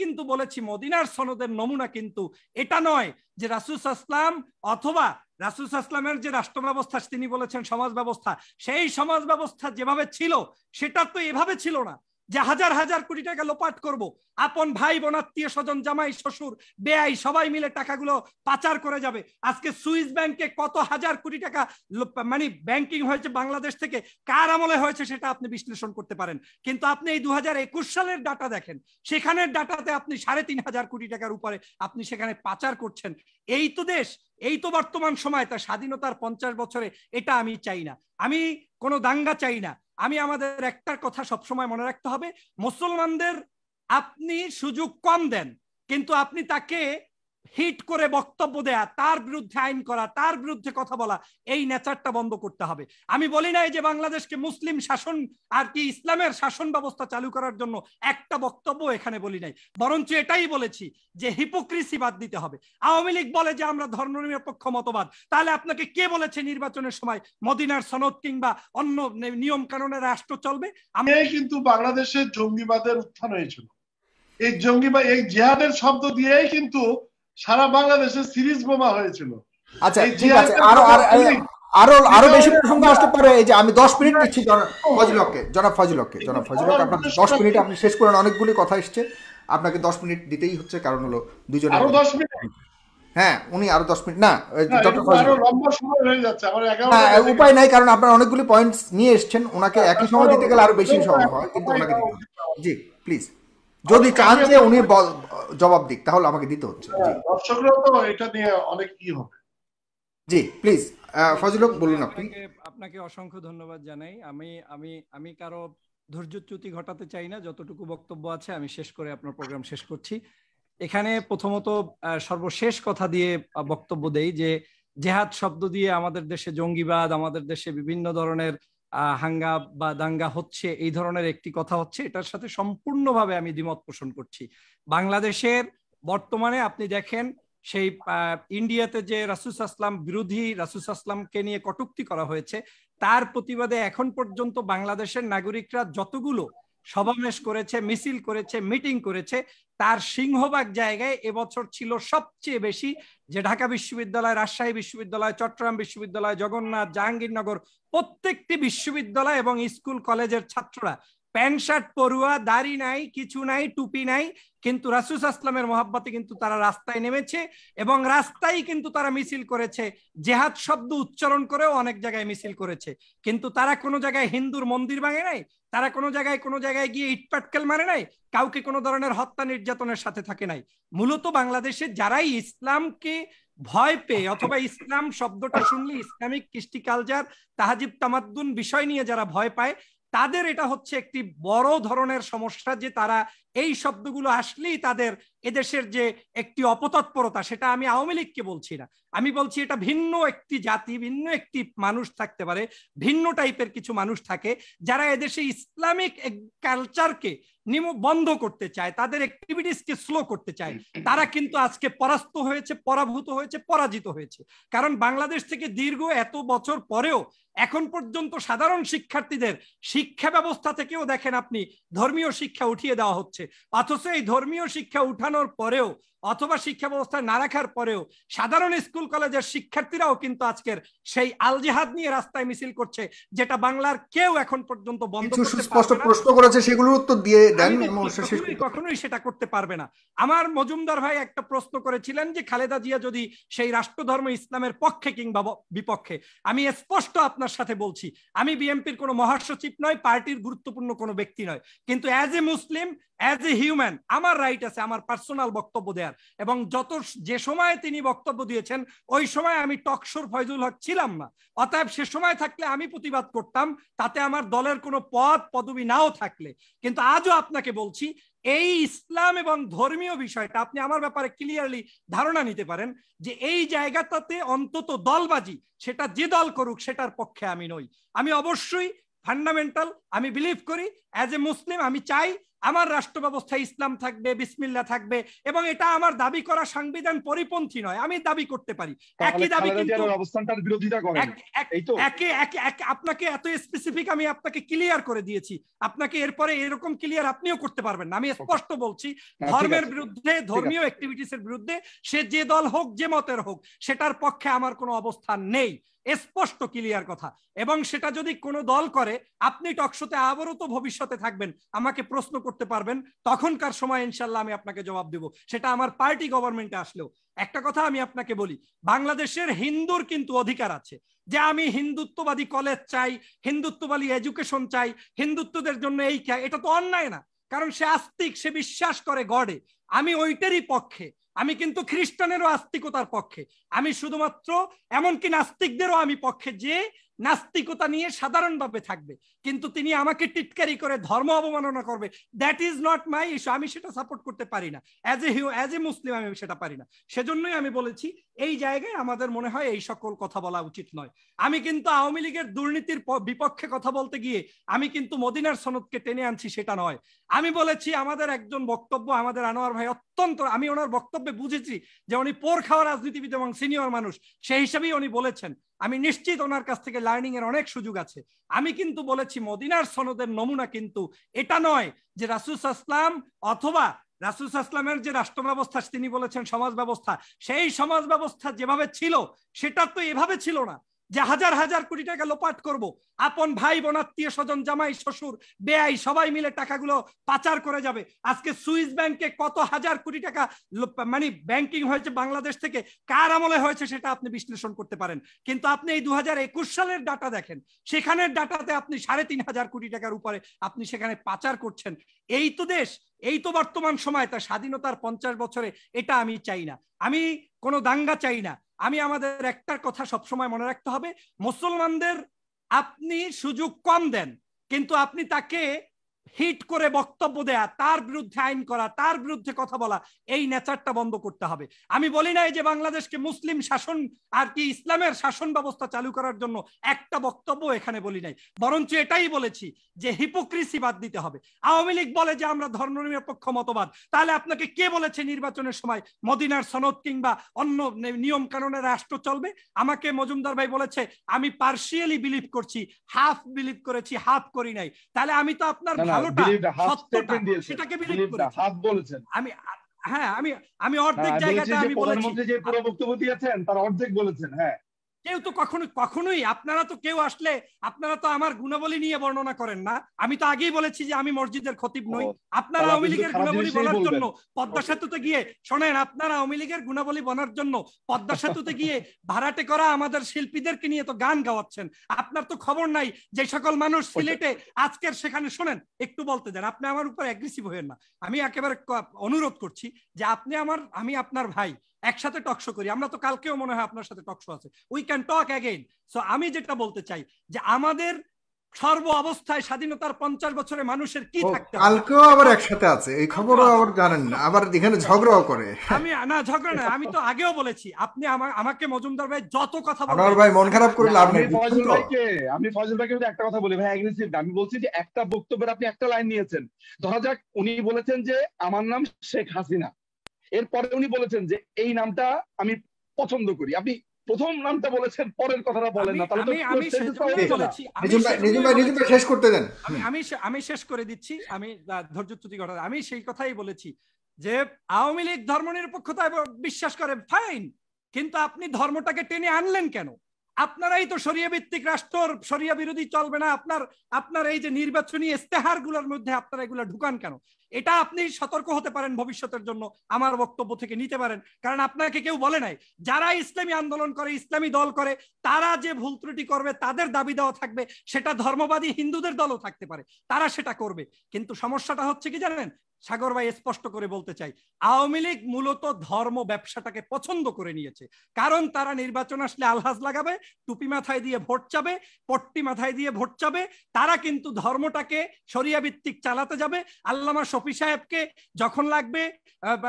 কিন্তু বলেছি মদিনার সনদের নমুনা কিন্তু এটা নয় যে রাসুস আসলাম অথবা রাসুস আসলামের যে রাষ্ট্র ব্যবস্থা তিনি বলেছেন সমাজ ব্যবস্থা সেই সমাজ ব্যবস্থা যেভাবে ছিল সেটা তো এভাবে ছিল না যে হাজার হাজার কোটি টাকা লোপাট করব। আপন ভাই বোন আত্মীয় স্বজন জামাই শ্বশুর বেআই সবাই মিলে টাকাগুলো পাচার করে যাবে আজকে সুইস ব্যাংকে কত হাজার কোটি টাকা মানে ব্যাংকিং হয়েছে বাংলাদেশ থেকে কার আমলে হয়েছে সেটা আপনি বিশ্লেষণ করতে পারেন কিন্তু আপনি এই দু সালের ডাটা দেখেন সেখানের ডাটাতে আপনি সাড়ে তিন হাজার কোটি টাকার উপরে আপনি সেখানে পাচার করছেন এই তো দেশ এই তো বর্তমান সময় তার স্বাধীনতার পঞ্চাশ বছরে এটা আমি চাই না আমি কোনো দাঙ্গা চাই না আমি আমাদের একটা কথা সবসময় মনে রাখতে হবে মুসলমানদের আপনি সুযোগ কম দেন কিন্তু আপনি তাকে হিট করে বক্তব্য দেয়া তার বিরুদ্ধে আইন করা তার বিরুদ্ধে কথা বলা এই নেচারটা বন্ধ করতে হবে আমি বলি নাই যে বাংলাদেশকে মুসলিম শাসন আর কি ইসলামের শাসন ব্যবস্থা চালু করার জন্য একটা বক্তব্য এখানে বলি নাই বরঞ্চ এটাই বলেছি যে হিপোক্রিসি বাদ দিতে হবে আওয়ামী লীগ বলে যে আমরা ধর্মনিরপেক্ষ মতবাদ তাহলে আপনাকে কে বলেছে নির্বাচনের সময় মদিনার সনদ কিংবা অন্য নিয়ম কানুনে রাষ্ট্র চলবে আমি কিন্তু বাংলাদেশের জঙ্গিবাদের উত্থান হয়েছিল এই জঙ্গিবাদ এই জেহাদের শব্দ দিয়েই কিন্তু সারা বাংলাদেশে সিরিজ বোমা হয়েছিল আচ্ছা ঠিক আছে আরো আরো আরো বেশি প্রসঙ্গ আসতে পারে এই যে আমি মিনিট দিচ্ছি ফজলককে জনাব জনাব আপনার মিনিট আপনি শেষ করেন অনেকগুলি কথা এসছে আপনাকে দশ মিনিট দিতেই হচ্ছে কারণ হলো দুজনে আরো মিনিট হ্যাঁ উনি আরো দশ মিনিট না হ্যাঁ, উপায় নাই কারণ আপনার অনেকগুলি পয়েন্টস নিয়ে এসেছেন ওনাকে একই সময় দিতে গেলে আরো বেশি সময় হয় কিন্তু ওনাকে জি প্লিজ যদি চান যে উনি জবাব দিক তাহলে আমাকে দিতে হচ্ছে হ্যাঁ, দর্শকরা তো এটা নিয়ে অনেক ই হবে জি প্লিজ বলুন আপনি আপনাকে অসংখ্য ধন্যবাদ জানাই আমি আমি আমি কারো ধৈর্যচ্যুতি ঘটাতে চাই না যতটুকু বক্তব্য আছে আমি শেষ করে আপনার প্রোগ্রাম শেষ করছি এখানে প্রথমত সর্বশেষ কথা দিয়ে বক্তব্য দেই যে জেহাদ শব্দ দিয়ে আমাদের দেশে জঙ্গিবাদ আমাদের দেশে বিভিন্ন ধরনের হাঙ্গা বা দাঙ্গা হচ্ছে এই ধরনের একটি কথা হচ্ছে এটার সাথে সম্পূর্ণভাবে আমি দ্বিমত পোষণ করছি বাংলাদেশের বর্তমানে আপনি দেখেন সেই ইন্ডিয়াতে যে রাসুস আসলাম বিরোধী রাসুস আসলামকে নিয়ে কটুক্তি করা হয়েছে তার প্রতিবাদে এখন পর্যন্ত বাংলাদেশের নাগরিকরা যতগুলো সমাবেশ করেছে মিছিল করেছে মিটিং করেছে তার সিংহভাগ জায়গায় এবছর ছিল সবচেয়ে বেশি যে ঢাকা বিশ্ববিদ্যালয় রাজশাহী বিশ্ববিদ্যালয় চট্টগ্রাম বিশ্ববিদ্যালয় জগন্নাথ জাহাঙ্গীরনগর প্রত্যেকটি বিশ্ববিদ্যালয় এবং স্কুল কলেজের ছাত্ররা প্যান্ট শার্ট পরুয়া দাড়ি নাই কিছু নাই টুপি নাই কিন্তু রাসুস আসলামের মহাব্বতে কিন্তু তারা রাস্তায় নেমেছে এবং রাস্তায় কিন্তু তারা মিছিল করেছে জেহাদ শব্দ উচ্চারণ করেও অনেক জায়গায় মিছিল করেছে কিন্তু তারা কোনো জায়গায় হিন্দুর মন্দির ভাঙে নাই তারা কোনো জায়গায় কোনো জায়গায় গিয়ে ইটপাটকেল মারে নাই কাউকে কোনো ধরনের হত্যা নির্যাতনের সাথে থাকে নাই মূলত বাংলাদেশে যারাই ইসলামকে ভয় পেয়ে অথবা ইসলাম শব্দটা শুনলে ইসলামিক কৃষ্টি কালচার তাহাজিব তামাদ্দুন বিষয় নিয়ে যারা ভয় পায় তাদের এটা হচ্ছে একটি বড় ধরনের সমস্যা যে তারা এই শব্দগুলো আসলেই তাদের এদেশের যে একটি অপতৎপরতা সেটা আমি আওয়ামী লীগকে বলছি না আমি বলছি এটা ভিন্ন একটি জাতি ভিন্ন একটি মানুষ থাকতে পারে ভিন্ন টাইপের কিছু মানুষ থাকে যারা এদেশে ইসলামিক কালচারকে বন্ধ করতে চায় তাদের অ্যাক্টিভিটিসকে স্লো করতে চায় তারা কিন্তু আজকে পরাস্ত হয়েছে পরাভূত হয়েছে পরাজিত হয়েছে কারণ বাংলাদেশ থেকে দীর্ঘ এত বছর পরেও এখন পর্যন্ত সাধারণ শিক্ষার্থীদের শিক্ষা ব্যবস্থা থেকেও দেখেন আপনি ধর্মীয় শিক্ষা উঠিয়ে দেওয়া হচ্ছে অথচ এই ধর্মীয় শিক্ষা উঠানোর পরেও অথবা শিক্ষা ব্যবস্থা না রাখার পরেও সাধারণ স্কুল কলেজের শিক্ষার্থীরাও কিন্তু আজকের সেই আলজেহাদ নিয়ে রাস্তায় মিছিল করছে যেটা বাংলার কেউ এখন পর্যন্ত বন্ধ স্পষ্ট প্রশ্ন করেছে সেগুলোর উত্তর দিয়ে দেন কখনোই সেটা করতে পারবে না আমার মজুমদার ভাই একটা প্রশ্ন করেছিলেন যে খালেদা জিয়া যদি সেই রাষ্ট্রধর্ম ইসলামের পক্ষে কিংবা বিপক্ষে আমি স্পষ্ট আপনার সাথে বলছি আমি বিএনপির কোনো মহাসচিব নয় পার্টির গুরুত্বপূর্ণ কোনো ব্যক্তি নয় কিন্তু as a Muslim as a human আমার রাইট আছে আমার পার্সোনাল বক্তব্য দেয়া প্লেয়ার এবং যত যে সময় তিনি বক্তব্য দিয়েছেন ওই সময় আমি টকশোর ফয়জুল হক ছিলাম না অতএব সে সময় থাকলে আমি প্রতিবাদ করতাম তাতে আমার দলের কোনো পদ পদবি নাও থাকলে কিন্তু আজও আপনাকে বলছি এই ইসলাম এবং ধর্মীয় বিষয়টা আপনি আমার ব্যাপারে ক্লিয়ারলি ধারণা নিতে পারেন যে এই জায়গাটাতে অন্তত দলবাজি সেটা যে দল করুক সেটার পক্ষে আমি নই আমি অবশ্যই ফান্ডামেন্টাল আমি বিলিভ করি অ্যাজ এ মুসলিম আমি চাই আমার রাষ্ট্র ব্যবস্থায় ইসলাম থাকবে বিসমিল্লা থাকবে এবং এটা আমার দাবি করা সংবিধান পরিপন্থী নয় আমি দাবি করতে পারি একই দাবি কিন্তু অবস্থানটার বিরোধিতা একে একে আপনাকে এত স্পেসিফিক আমি আপনাকে ক্লিয়ার করে দিয়েছি আপনাকে এরপরে এরকম ক্লিয়ার আপনিও করতে পারবেন না আমি স্পষ্ট বলছি হ্যাঁ, ধর্মের বিরুদ্ধে ধর্মীয় অ্যাক্টিভিটিস এর বিরুদ্ধে সে যে দল হোক যে মতের হোক সেটার পক্ষে আমার কোনো অবস্থান নেই স্পষ্ট ক্লিয়ার কথা এবং সেটা যদি কোনো দল করে আপনি টকশোতে আবারও তো ভবিষ্যতে থাকবেন আমাকে প্রশ্ন করতে পারবেন তখনকার সময় ইনশাল্লাহ আমি আপনাকে জবাব দেব সেটা আমার পার্টি গভর্নমেন্টে আসলেও একটা কথা আমি আপনাকে বলি বাংলাদেশের হিন্দুর কিন্তু অধিকার আছে যে আমি হিন্দুত্ববাদী কলেজ চাই হিন্দুত্ববাদী এডুকেশন চাই হিন্দুত্বদের জন্য এই এটা তো অন্যায় না কারণ সে আস্তিক সে বিশ্বাস করে গডে আমি ওইটারই পক্ষে আমি কিন্তু খ্রিস্টানেরও আস্তিকতার পক্ষে আমি শুধুমাত্র এমনকি নাস্তিকদেরও আমি পক্ষে যে নাস্তিকতা নিয়ে সাধারণভাবে থাকবে কিন্তু তিনি আমাকে টিটকারি করে ধর্ম অবমাননা করবে that is not my issue আমি সেটা সাপোর্ট করতে পারি না as a hu as a Muslim আমি সেটা পারি না সেজন্যই আমি বলেছি এই জায়গায় আমাদের মনে হয় এই সকল কথা বলা উচিত নয় আমি কিন্তু আওয়ামী লীগের দুর্নীতির বিপক্ষে কথা বলতে গিয়ে আমি কিন্তু মদিনার সনদকে টেনে আনছি সেটা নয় আমি বলেছি আমাদের একজন বক্তব্য আমাদের আনোয়ার ভাই অত্যন্ত আমি ওনার বক্তব্যে বুঝেছি যে উনি পোর খাওয়া রাজনীতিবিদ এবং সিনিয়র মানুষ সেই হিসাবেই উনি বলেছেন আমি নিশ্চিত ওনার কাছ থেকে লার্নিং এর অনেক সুযোগ আছে আমি কিন্তু বলেছি মদিনার সনদের নমুনা কিন্তু এটা নয় যে রাসুস আসলাম অথবা রাসুস আসলামের যে রাষ্ট্র ব্যবস্থা তিনি বলেছেন সমাজ ব্যবস্থা সেই সমাজ ব্যবস্থা যেভাবে ছিল সেটা তো এভাবে ছিল না যে হাজার হাজার কোটি টাকা লোপাট করব। আপন ভাই বোন আত্মীয় স্বজন জামাই শ্বশুর বেআই সবাই মিলে টাকাগুলো পাচার করে যাবে আজকে সুইস ব্যাংকে কত হাজার কোটি টাকা মানে ব্যাংকিং হয়েছে বাংলাদেশ থেকে কার আমলে হয়েছে সেটা আপনি বিশ্লেষণ করতে পারেন কিন্তু আপনি এই দু সালের ডাটা দেখেন সেখানের ডাটাতে আপনি সাড়ে তিন হাজার কোটি টাকার উপরে আপনি সেখানে পাচার করছেন এই তো দেশ এই তো বর্তমান সময় তার স্বাধীনতার পঞ্চাশ বছরে এটা আমি চাই না আমি কোনো দাঙ্গা চাই না আমি আমাদের একটার কথা সবসময় মনে রাখতে হবে মুসলমানদের আপনি সুযোগ কম দেন কিন্তু আপনি তাকে হিট করে বক্তব্য দেয়া তার বিরুদ্ধে আইন করা তার বিরুদ্ধে কথা বলা এই নেচারটা বন্ধ করতে হবে আমি বলি নাই যে বাংলাদেশকে মুসলিম শাসন আর কি ইসলামের শাসন ব্যবস্থা চালু করার জন্য একটা বক্তব্য এখানে বলি নাই বরঞ্চ এটাই বলেছি যে হিপোক্রিসি বাদ দিতে হবে আওয়ামী লীগ বলে যে আমরা ধর্ম নিরপেক্ষ মতবাদ তাহলে আপনাকে কে বলেছে নির্বাচনের সময় মদিনার সনদ কিংবা অন্য নিয়ম কানুনে রাষ্ট্র চলবে আমাকে মজুমদার ভাই বলেছে আমি পার্সিয়ালি বিলিভ করছি হাফ বিলিভ করেছি হাফ করি নাই তাহলে আমি তো আপনার আমি হ্যাঁ আমি আমি অর্ধেক হ্যাঁ, জায়গাতে আমি বলেছি প্রধানমন্ত্রী যে পুরো বক্তব্য দিয়েছেন তার অর্ধেক বলেছেন হ্যাঁ কেউ তো কখনো কখনোই আপনারা তো কেউ আসলে আপনারা তো আমার গুণাবলী নিয়ে বর্ণনা করেন না আমি তো আগেই বলেছি যে আমি মসজিদের খতিব নই আপনারা আওয়ামী লীগের গুণাবলী বলার জন্য পদ্মা সেতুতে গিয়ে শোনেন আপনারা আওয়ামী লীগের গুণাবলী বলার জন্য পদ্মা সেতুতে গিয়ে ভাড়াটে করা আমাদের শিল্পীদেরকে নিয়ে তো গান গাওয়াচ্ছেন আপনার তো খবর নাই যে সকল মানুষ সিলেটে আজকের সেখানে শোনেন একটু বলতে দেন আপনি আমার উপর অ্যাগ্রেসিভ হয়েন না আমি একেবারে অনুরোধ করছি যে আপনি আমার আমি আপনার ভাই একসাথে টকশো করি আমরা তো কালকেও মনে হয় আপনার সাথে টকশো আছে we can talk again so আমি যেটা বলতে চাই যে আমাদের সর্ব অবস্থায় স্বাধীনতার পঞ্চাশ বছরে মানুষের কি থাকতে কালকেও আবার একসাথে আছে এই খবরও আবার জানেন না আবার এখানে ঝগড়াও করে আমি না ঝগড়া না আমি তো আগেও বলেছি আপনি আমাকে মজুমদার ভাই যত কথা বলেন ভাই মন খারাপ করে লাভ নেই ফজল ভাইকে আমি ফজল ভাইকে একটা কথা বলি ভাই অ্যাগ্রেসিভ আমি বলছি যে একটা বক্তব্যের আপনি একটা লাইন নিয়েছেন ধরা যাক উনি বলেছেন যে আমার নাম শেখ হাসিনা এরপরে উনি বলেছেন যে এই নামটা আমি পছন্দ করি আপনি প্রথম নামটা বলেছেন পরের কথাটা বলেন না তাহলে আমি নিজুম ভাই শেষ করতে দেন আমি আমি শেষ করে দিচ্ছি আমি ধৈর্যচ্যুতি ঘটনা আমি সেই কথাই বলেছি যে আওয়ামী লীগ ধর্মনিরপেক্ষতা বিশ্বাস করে ফাইন কিন্তু আপনি ধর্মটাকে টেনে আনলেন কেন আপনারাই তো সরিয়া ভিত্তিক রাষ্ট্র সরিয়া বিরোধী চলবে না আপনার আপনার এই যে নির্বাচনী ইস্তেহার গুলোর মধ্যে আপনারা এগুলো ঢুকান কেন এটা আপনি সতর্ক হতে পারেন ভবিষ্যতের জন্য আমার বক্তব্য থেকে নিতে পারেন কারণ আপনাকে কেউ বলে নাই যারা ইসলামী আন্দোলন করে ইসলামী দল করে তারা যে ভুল ত্রুটি করবে তাদের দাবি দেওয়া থাকবে সেটা ধর্মবাদী হিন্দুদের দলও থাকতে পারে তারা সেটা করবে কিন্তু সমস্যাটা হচ্ছে কি জানেন সাগর ভাই স্পষ্ট করে বলতে চাই আওয়ামী লীগ মূলত ধর্ম ব্যবসাটাকে পছন্দ করে নিয়েছে কারণ তারা নির্বাচন আসলে আলহাজ লাগাবে টুপি মাথায় দিয়ে ভোট চাবে পট্টি মাথায় দিয়ে ভোট চাবে তারা কিন্তু ধর্মটাকে সরিয়া ভিত্তিক চালাতে যাবে আল্লামা শফি সাহেবকে যখন লাগবে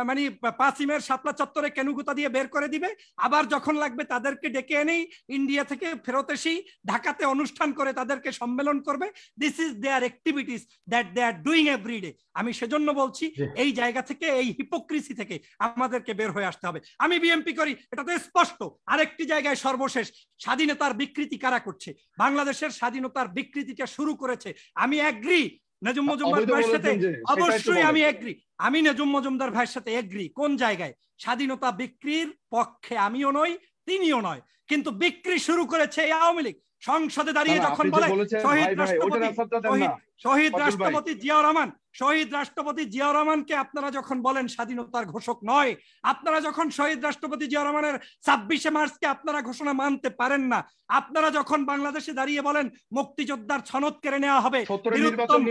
মানে পাসিমের সাপলা চত্বরে কেনুগুতা দিয়ে বের করে দিবে আবার যখন লাগবে তাদেরকে ডেকে এনেই ইন্ডিয়া থেকে ফেরত এসেই ঢাকাতে অনুষ্ঠান করে তাদেরকে সম্মেলন করবে this is their activities that they are doing everyday আমি সেজন্য বলছি এই জায়গা থেকে এই হিপোক্রিসি থেকে আমাদেরকে বের হয়ে আসতে হবে আমি বিএনপি করি এটা তো স্পষ্ট আরেকটি জায়গায় সর্বশেষ স্বাধীনতার বিকৃতি কারা করছে বাংলাদেশের স্বাধীনতার বিকৃতিটা শুরু করেছে আমি এগ্রি নাজুম মজুমদার ভাইয়ের সাথে অবশ্যই আমি এগ্রি আমি নাজুম মজুমদার ভাইয়ের সাথে এগ্রি কোন জায়গায় স্বাধীনতা বিক্রির পক্ষে আমিও নই তিনিও নয় কিন্তু বিক্রি শুরু করেছে এই আওয়ামী লীগ সংসদে দাঁড়িয়ে যখন বলে শহীদ রাষ্ট্রপতি শহীদ রাষ্ট্রপতি জিয়াউর রহমান শহীদ রাষ্ট্রপতি জিয়াউর রহমানকে আপনারা যখন বলেন স্বাধীনতার ঘোষক নয় আপনারা যখন শহীদ রাষ্ট্রপতি জিয়াউর রহমানের ছাব্বিশে মার্চকে আপনারা ঘোষণা মানতে পারেন না আপনারা যখন বাংলাদেশে দাঁড়িয়ে বলেন মুক্তিযোদ্ধার সনদ কেড়ে নেওয়া হবে বীরুত্তম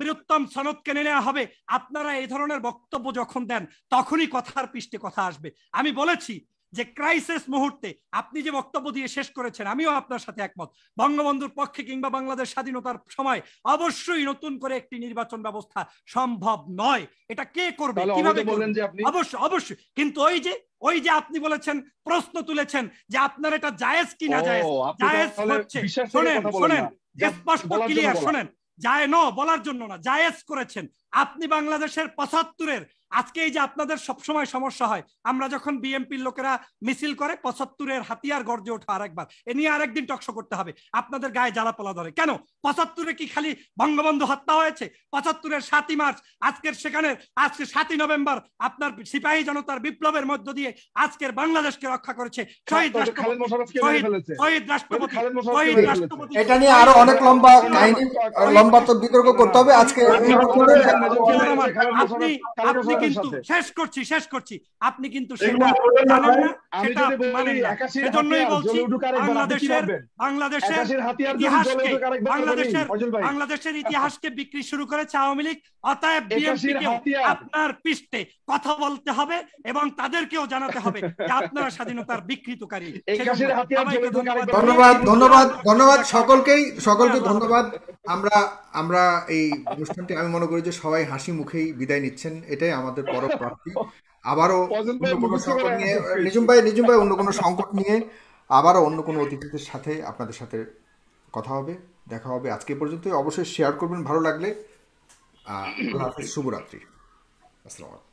বীরুত্তম সনদ কেড়ে নেওয়া হবে আপনারা এই ধরনের বক্তব্য যখন দেন তখনই কথার পৃষ্ঠে কথা আসবে আমি বলেছি যে ক্রাইসিস মুহূর্তে আপনি যে বক্তব্য দিয়ে শেষ করেছেন আমিও আপনার সাথে একমত বঙ্গবন্ধুর পক্ষে কিংবা বাংলাদেশ স্বাধীনতার সময় অবশ্যই নতুন করে একটি নির্বাচন ব্যবস্থা সম্ভব নয় এটা কে করবে কিভাবে অবশ্যই অবশ্যই কিন্তু ওই যে ওই যে আপনি বলেছেন প্রশ্ন তুলেছেন যে আপনার এটা জায়েজ কি না জায়েজ জায়েজ হচ্ছে শোনেন শোনেন স্পষ্ট ক্লিয়ার শোনেন যায় ন বলার জন্য না জায়েজ করেছেন আপনি বাংলাদেশের পঁচাত্তরের আজকে এই যে আপনাদের সবসময় সমস্যা হয় আমরা যখন বিএমপির লোকেরা মিছিল করে পঁচাত্তরের হাতিয়ার গর্জে ওঠা আরেকবার এ নিয়ে আরেকদিন টকশো করতে হবে আপনাদের গায়ে জ্বালা জ্বালাপলা ধরে কেন পঁচাত্তরে কি খালি বঙ্গবন্ধু হত্যা হয়েছে পঁচাত্তরের সাতই মার্চ আজকের সেখানে আজকে সাতই নভেম্বর আপনার সিপাহী জনতার বিপ্লবের মধ্য দিয়ে আজকের বাংলাদেশকে রক্ষা করেছে শহীদ রাষ্ট্রপতি শহীদ রাষ্ট্রপতি শহীদ রাষ্ট্রপতি এটা নিয়ে আরো অনেক লম্বা লম্বা তো বিতর্ক করতে হবে আজকে আচ্ছা, বাংলাদেশের ইতিহাসকে বিক্রি শুরু করেছে আওয়ামী লীগ অতএব আপনার পৃষ্ঠে কথা বলতে হবে এবং তাদেরকেও জানাতে হবে যে আপনারা স্বাধীনতার বিকৃতকারী ধন্যবাদ ধন্যবাদ ধন্যবাদ সকলকেই সকলকে ধন্যবাদ আমরা আমরা এই অনুষ্ঠানটি আমি মনে করি যে সব সবাই হাসি মুখেই বিদায় নিচ্ছেন এটাই আমাদের পরব প্রাপ্তি আবারও অন্য কোনো সংকট নিয়ে নিজুম ভাই নিজুম ভাই অন্য কোনো সংকট নিয়ে আবারও অন্য কোনো অতিথিদের সাথে আপনাদের সাথে কথা হবে দেখা হবে আজকে পর্যন্ত অবশ্যই শেয়ার করবেন ভালো লাগলে আল্লাহ হাফিজ শুভরাত্রি আসসালামু আলাইকুম